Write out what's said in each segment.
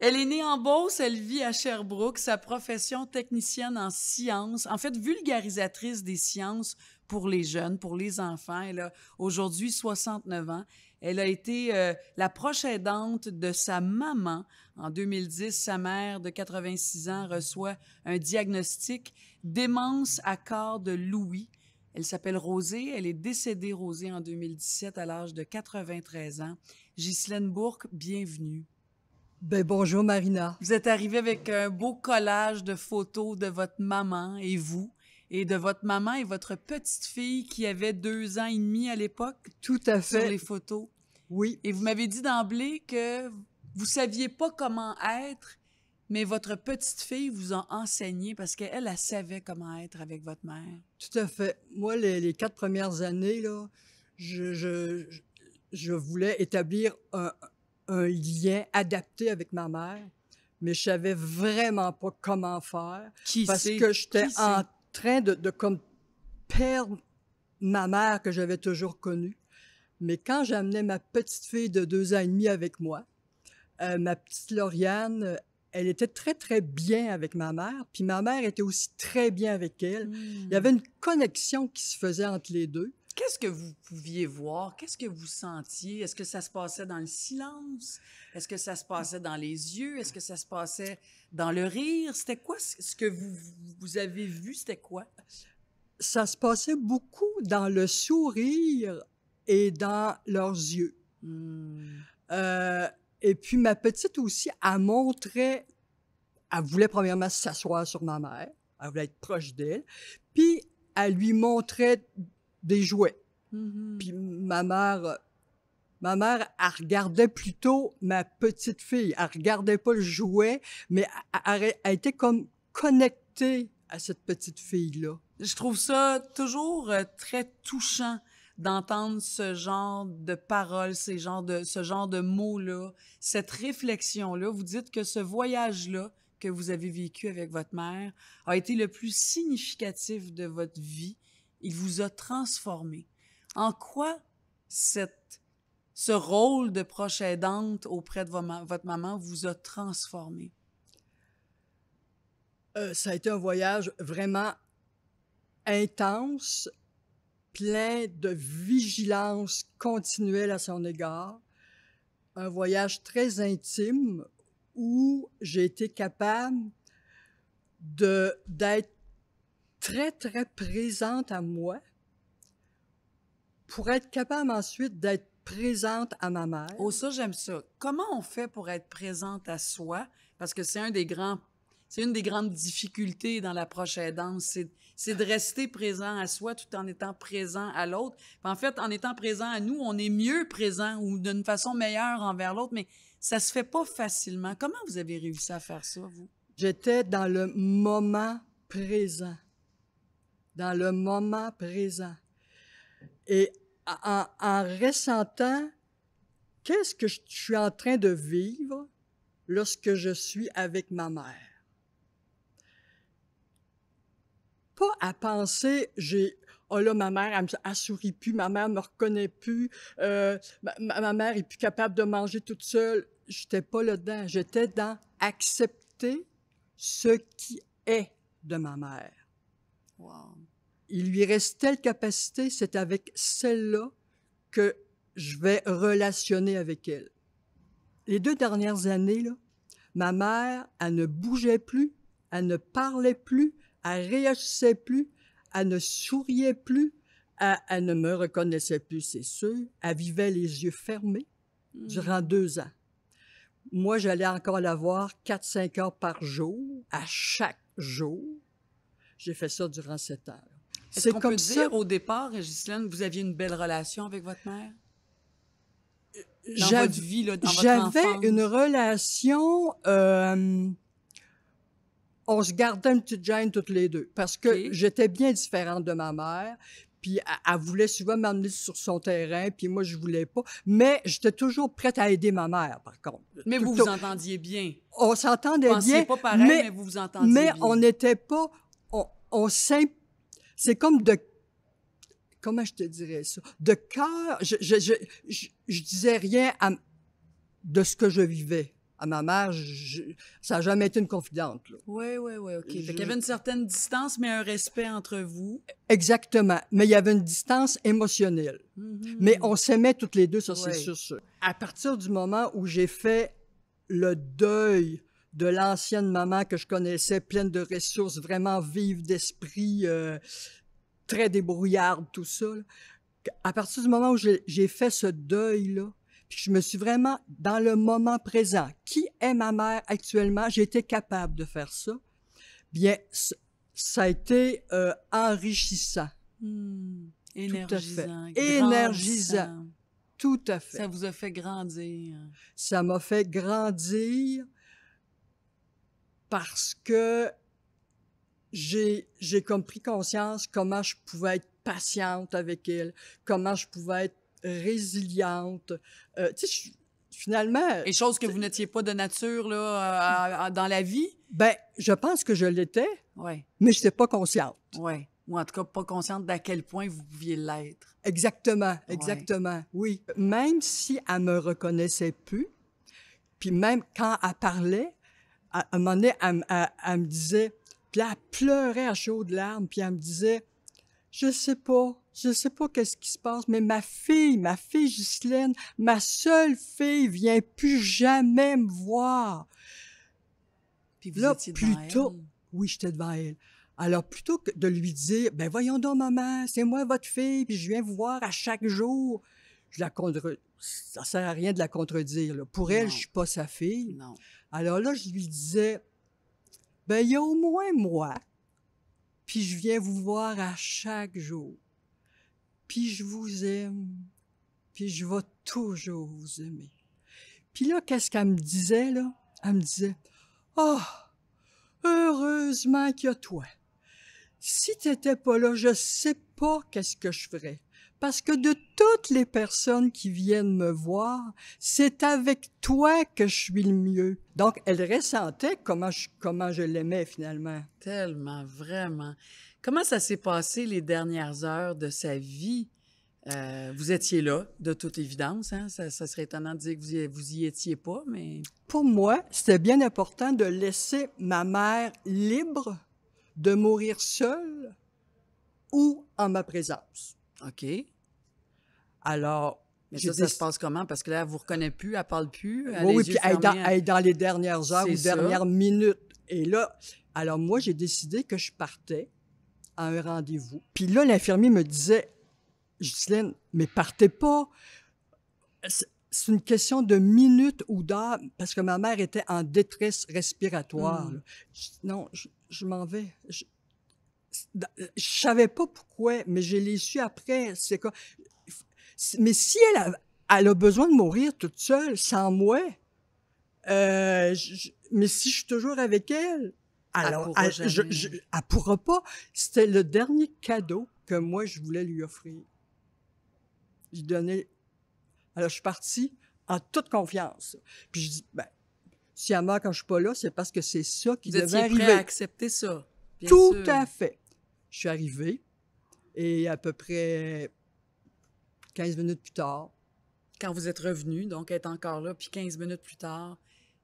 Elle est née en Beauce, elle vit à Sherbrooke, sa profession technicienne en sciences, en fait vulgarisatrice des sciences pour les jeunes, pour les enfants. Elle a aujourd'hui 69 ans. Elle a été euh, la proche aidante de sa maman. En 2010, sa mère de 86 ans reçoit un diagnostic démence à corps de Louis. Elle s'appelle Rosée. Elle est décédée, Rosée, en 2017 à l'âge de 93 ans. Ghislaine Bourque, bienvenue. Ben bonjour Marina. Vous êtes arrivée avec un beau collage de photos de votre maman et vous, et de votre maman et votre petite fille qui avait deux ans et demi à l'époque. Tout à fait. Sur les photos. Oui. Et vous m'avez dit d'emblée que vous saviez pas comment être, mais votre petite fille vous a enseigné parce qu'elle, elle, savait comment être avec votre mère. Tout à fait. Moi, les, quatre premières années, là, je, je, je voulais établir un, un lien adapté avec ma mère, mais je savais vraiment pas comment faire Qui parce que j'étais en train de, perdre ma mère que j'avais toujours connue. Mais quand j'amenais ma petite fille de deux ans et demi avec moi, euh, ma petite Lauriane, elle était très, très bien avec ma mère, puis ma mère était aussi très bien avec elle. Il y hmm. avait une connexion qui se faisait entre les deux. Qu'est-ce que vous pouviez voir? Qu'est-ce que vous sentiez? Est-ce que ça se passait dans le silence? Est-ce que ça se passait dans les yeux? Est-ce que ça se passait dans le rire? C'était quoi ce que vous, avez vu? C'était quoi? Ça se passait beaucoup dans le sourire et dans leurs yeux. Hmm. Euh, et puis ma petite aussi, elle montrait, elle voulait premièrement s'asseoir sur ma mère, elle voulait être proche d'elle, puis elle lui montrait des jouets. Mm-hmm. Puis ma mère, euh, ma mère, elle regardait plutôt ma petite fille. Elle regardait pas le jouet, mais elle, était comme connectée à cette petite fille-là. Je trouve ça toujours euh, très touchant d'entendre ce genre de paroles, ces de, ce genre de mots-là, cette réflexion-là. Vous dites que ce voyage-là que vous avez vécu avec votre mère a été le plus significatif de votre vie il vous a transformé. En quoi cette, ce rôle de proche aidante auprès de votre maman vous a transformé? Euh, ça a été un voyage vraiment intense, plein de vigilance continuelle à son égard, un voyage très intime où j'ai été capable de d'être très, très présente à moi pour être capable ensuite d'être présente à ma mère. Oh, ça, j'aime ça. Comment on fait pour être présente à soi? Parce que c'est un des grands c'est une des grandes difficultés dans l'approche aidante, c'est, c'est de rester présent à soi tout en étant présent à l'autre. En fait, en étant présent à nous, on est mieux présent ou d'une façon meilleure envers l'autre, mais ça se fait pas facilement. Comment vous avez réussi à faire ça, vous? J'étais dans le moment présent dans le moment présent. Et en, ressentant qu'est-ce que je suis en train de vivre lorsque je suis avec ma mère. Pas à penser, j'ai, oh là, ma mère, elle, ne sourit plus, ma mère ne me reconnaît plus, euh, ma, mère est plus capable de manger toute seule. n'étais pas là-dedans, j'étais dans accepter ce qui est de ma mère. Wow il lui reste telle capacité, c'est avec celle-là que je vais relationner avec elle. Les deux dernières années, là, ma mère, elle ne bougeait plus, elle ne parlait plus, elle réagissait plus, elle ne souriait plus, elle, ne me reconnaissait plus, c'est sûr. Elle vivait les yeux fermés mmh. durant deux ans. Moi, j'allais encore la voir quatre, cinq heures par jour, à chaque jour. J'ai fait ça durant sept heures. C'est comme peut au départ, Gislaine, vous aviez une belle relation avec votre mère? J'avais une relation. Euh, on se gardait une petite gêne toutes les deux parce que j'étais bien différente de ma mère. Puis elle, voulait souvent m'amener sur son terrain, puis moi, je voulais pas. Mais j'étais toujours prête à aider ma mère, par contre. Mais vous vous entendiez bien. On s'entendait bien. pas pareil, mais, vous vous entendiez mais on n'était pas... On, on c'est comme de comment je te dirais ça de cœur je disais rien de ce que je vivais à ma mère, ça n'a jamais été une confidente. Oui, oui, oui, OK. il y avait une certaine distance, mais un respect entre vous. Exactement. Mais il y avait une distance émotionnelle. Mm-hmm. Mais on s'aimait toutes les deux, sur ce. c'est À partir du moment où j'ai fait le deuil de l'ancienne maman que je connaissais, pleine de ressources, vraiment vive d'esprit, euh, très débrouillarde, tout ça. À partir du moment où j'ai fait ce deuil-là, puis je me suis vraiment dans le moment présent. Qui est ma mère actuellement? J'ai été capable de faire ça. Bien, ça a été euh, enrichissant. énergisant. Hmm. Tout à fait. Énergisant. Tout à fait. Ça vous a fait grandir. Ça m'a fait grandir parce que j'ai comme pris conscience comment je pouvais être patiente avec elle, comment je pouvais être résiliente. Euh, tu sais, finalement... Et chose que vous n'étiez pas de nature là, dans la vie? Ben, je pense que je l'étais, mais je n'étais pas consciente. Oui, ou en tout cas pas consciente d'à quel point vous pouviez l'être. Exactement, exactement, oui. Même si elle me reconnaissait plus, puis même quand elle parlait, à, un moment donné, elle, me disait, puis elle pleurait à chaudes larmes, puis elle me disait, je sais pas, je sais pas qu'est-ce qui se passe, mais ma fille, ma fille Ghislaine, ma seule fille vient plus jamais me voir. Puis vous là, plutôt, oui, j'étais devant elle. Alors, plutôt que de lui dire, ben voyons donc, maman, c'est moi votre fille, puis je viens vous voir à chaque jour, je la contre... ça sert à rien de la contredire. Pour elle, je je suis pas sa fille. Alors là, je lui disais, ben il y a au moins moi, puis je viens vous voir à chaque jour, puis je vous aime, puis je vais toujours vous aimer. Puis là, qu'est-ce qu'elle me disait, là? Elle me disait, oh, heureusement qu'il y a toi. Si tu n'étais pas là, je sais pas qu'est-ce que je ferais parce que de toutes les personnes qui viennent me voir, c'est avec toi que je suis le mieux. Donc, elle ressentait comment je, comment je l'aimais finalement. Tellement, vraiment. Comment ça s'est passé les dernières heures de sa vie? Euh, vous étiez là, de toute évidence. Hein? Ça, serait étonnant de dire que vous y, vous y étiez pas, mais... Pour moi, c'était bien important de laisser ma mère libre de mourir seule ou en ma présence. OK. Alors, mais ça, ça se passe comment? Parce que là, elle vous reconnaît plus, elle parle plus. oui, puis elle est, dans, les dernières heures ou dernières minutes. Et là, alors moi, j'ai décidé que je partais à un rendez-vous. Puis là, l'infirmier me disait, Justine, mais partez pas. C'est une question de minutes ou d'heures, parce que ma mère était en détresse respiratoire. Mmh. non, je, m'en vais. Euh, je savais pas pourquoi, mais je l'ai su après. C'est quoi? Mais si elle a, besoin de mourir toute seule, sans moi, euh, mais si je suis toujours avec elle, alors elle ne pourra pas. C'était le dernier cadeau que moi je voulais lui offrir. Je donnais. Alors je suis partie en toute confiance. Puis je dis, ben, si elle meurt quand je suis pas là, c'est parce que c'est ça qui devait arriver. Prêt à accepter ça. Tout à fait. Je suis arrivée et à peu près 15 minutes plus tard. Quand vous êtes revenu, donc elle est encore là, puis 15 minutes plus tard,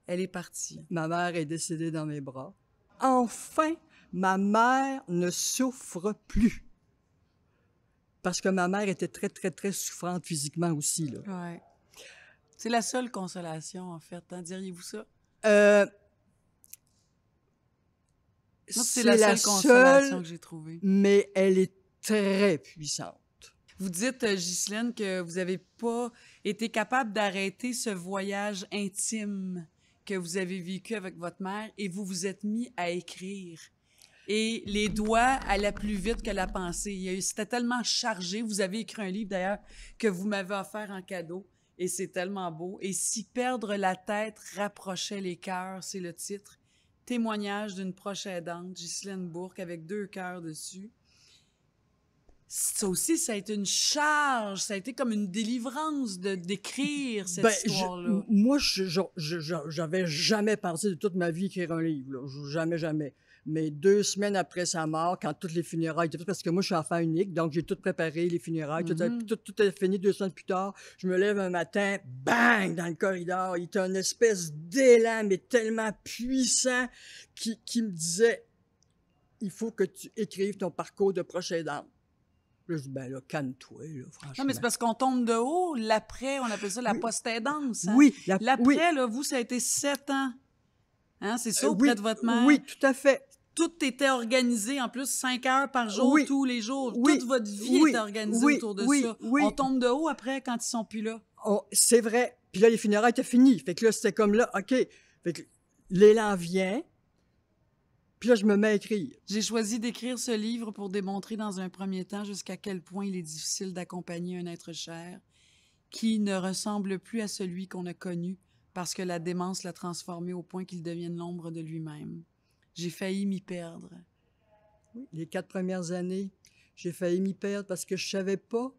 elle est partie. Ma mère est décédée dans mes bras. Enfin, ma mère ne souffre plus. Parce que ma mère était très, très, très souffrante physiquement aussi. Là. C'est la seule consolation, en fait. Hein, diriez-vous ça? Euh, c'est la, seule que j'ai trouvée. Mais elle est très puissante. Vous dites, euh, Ghislaine, que vous n'avez pas été capable d'arrêter ce voyage intime que vous avez vécu avec votre mère et vous vous êtes mis à écrire. Et les doigts allaient plus vite que la pensée. C'était tellement chargé. Vous avez écrit un livre, d'ailleurs, que vous m'avez offert en cadeau. Et c'est tellement beau. Et si perdre la tête rapprochait les cœurs, c'est le titre témoignage d'une proche aidante, Ghislaine Bourque, avec deux cœurs dessus. Ça aussi, ça a été une charge, ça a été comme une délivrance de d'écrire cette ben, histoire-là. Moi, j'avais je, jamais pensé de toute ma vie écrire un livre, jamais, jamais. Mais deux semaines après sa mort, quand toutes les funérailles parce que moi, je suis enfant unique, donc j'ai tout préparé, les funérailles, mm-hmm. tout, est fini deux semaines plus tard. Je me lève un matin, bang, dans le corridor. Il était une espèce d'élan, mais tellement puissant, qui, me disait il faut que tu écrives ton parcours de prochaine dame. je dis, ben là, calme-toi, franchement. Non, mais c'est parce qu'on tombe de haut. L'après, on appelle ça la post-aidance. Hein. Oui. L'après, là, vous, ça a été sept ans. Hein, c'est ça, auprès euh, de votre mère? Oui, tout à fait tout était organisé en plus cinq heures par jour tous les jours. Toute votre vie était organisée autour de ça. On tombe de haut après quand ils sont plus là. Oh, c'est vrai. Puis là, les funérailles étaient finies. Fait que là, c'était comme là, OK. l'élan vient. Puis là, je me mets à écrire. J'ai choisi d'écrire ce livre pour démontrer dans un premier temps jusqu'à quel point il est difficile d'accompagner un être cher qui ne ressemble plus à celui qu'on a connu parce que la démence l'a transformé au point qu'il devienne l'ombre de lui-même j'ai failli m'y perdre. les quatre premières années, j'ai failli m'y perdre parce que je savais pas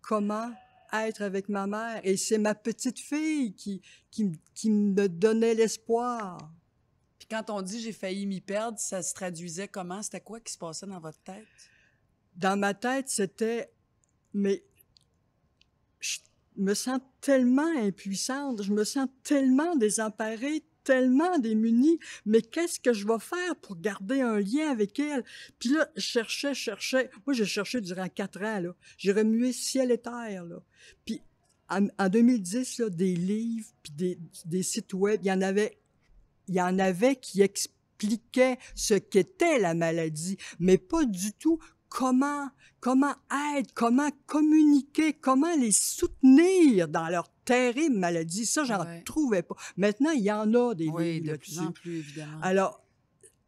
comment être avec ma mère. Et c'est ma petite fille qui, qui, qui me donnait l'espoir. Puis quand on dit j'ai failli m'y perdre, ça se traduisait comment? C'était quoi qui se passait dans votre tête? Dans ma tête, c'était, mais je me sens tellement impuissante, je me sens tellement désemparée, tellement démunie, Mais qu'est-ce que je vais faire pour garder un lien avec elle? Puis là, je cherchais, cherchais. Moi, j'ai cherché durant quatre ans, là. J'ai remué ciel et terre, là. Puis en, 2010, là, des livres, puis des, des sites web, il y en avait, il y en avait qui expliquaient ce qu'était la maladie, mais pas du tout comment, comment aider, comment communiquer, comment les soutenir dans leur terrible maladie. Ça, j'en trouvais pas. Maintenant, il y en a des oui, de plus en plus, évidemment. Alors,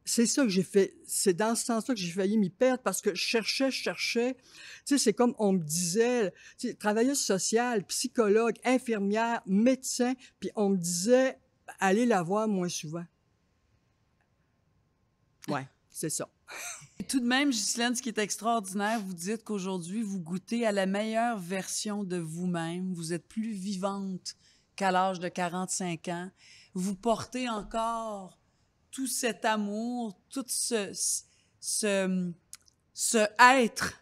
c'est ça que j'ai fait. C'est dans ce sens-là que j'ai failli m'y perdre parce que je cherchais, je cherchais. Tu sais, c'est comme on me disait, tu sais, travailleuse sociale, psychologue, infirmière, médecin, puis on me disait, allez la voir moins souvent. Ouais. C'est ça. Tout de même, Ghislaine, ce qui est extraordinaire, vous dites qu'aujourd'hui, vous goûtez à la meilleure version de vous-même. Vous êtes plus vivante qu'à l'âge de 45 ans. Vous portez encore tout cet amour, tout ce, ce, ce être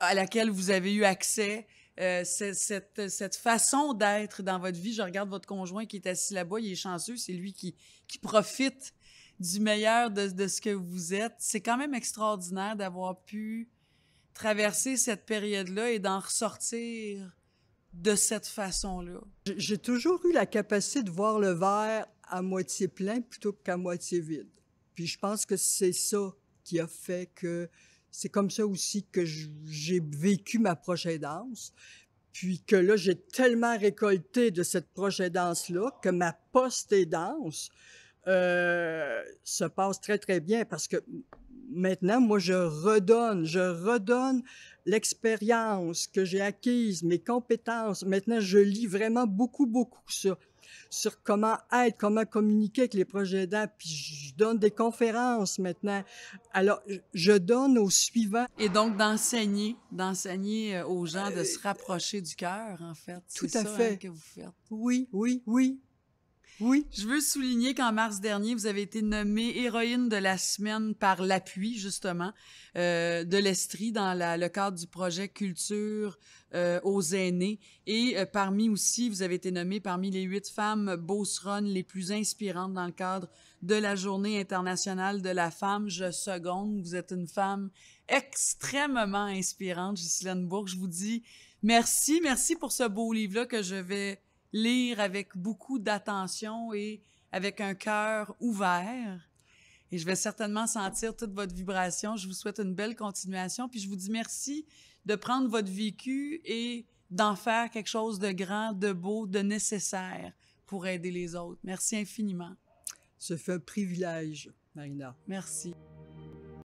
à laquelle vous avez eu accès, euh, cette, façon d'être dans votre vie. Je regarde votre conjoint qui est assis là-bas, il est chanceux, c'est lui qui, qui profite du meilleur de, ce que vous êtes. C'est quand même extraordinaire d'avoir pu traverser cette période-là et d'en ressortir de cette façon-là. J'ai toujours eu la capacité de voir le verre à moitié plein plutôt qu'à moitié vide. Puis je pense que c'est ça qui a fait que c'est comme ça aussi que j'ai vécu ma prochaine danse. Puis que là, j'ai tellement récolté de cette prochaine danse-là que ma poste est danse euh, se passe très, très bien parce que maintenant, moi, je redonne, je redonne l'expérience que j'ai acquise, mes compétences. Maintenant, je lis vraiment beaucoup, beaucoup sur, sur comment être, comment communiquer avec les projets d'aide. Puis je donne des conférences maintenant. Alors, je donne au suivant. Et donc, d'enseigner, d'enseigner euh, aux gens de euh, se rapprocher du cœur, en fait. Tout à ça, hein, fait. que vous faites. Oui, oui, oui. Oui. Je veux souligner qu'en mars dernier, vous avez été nommée héroïne de la semaine par l'appui, justement, euh, de l'Estrie dans le cadre du projet Culture euh, aux aînés. Et euh, parmi aussi, vous avez été nommée parmi les huit femmes beauceronnes les plus inspirantes dans le cadre de la Journée internationale de la femme. Je seconde, vous êtes une femme extrêmement inspirante, Giseline Bourg. Je vous dis merci, merci pour ce beau livre-là que je vais lire avec beaucoup d'attention et avec un cœur ouvert. Et je vais certainement sentir toute votre vibration. Je vous souhaite une belle continuation. Puis je vous dis merci de prendre votre vécu et d'en faire quelque chose de grand, de beau, de nécessaire pour aider les autres. Merci infiniment. Ce fut un privilège, Marina. Merci.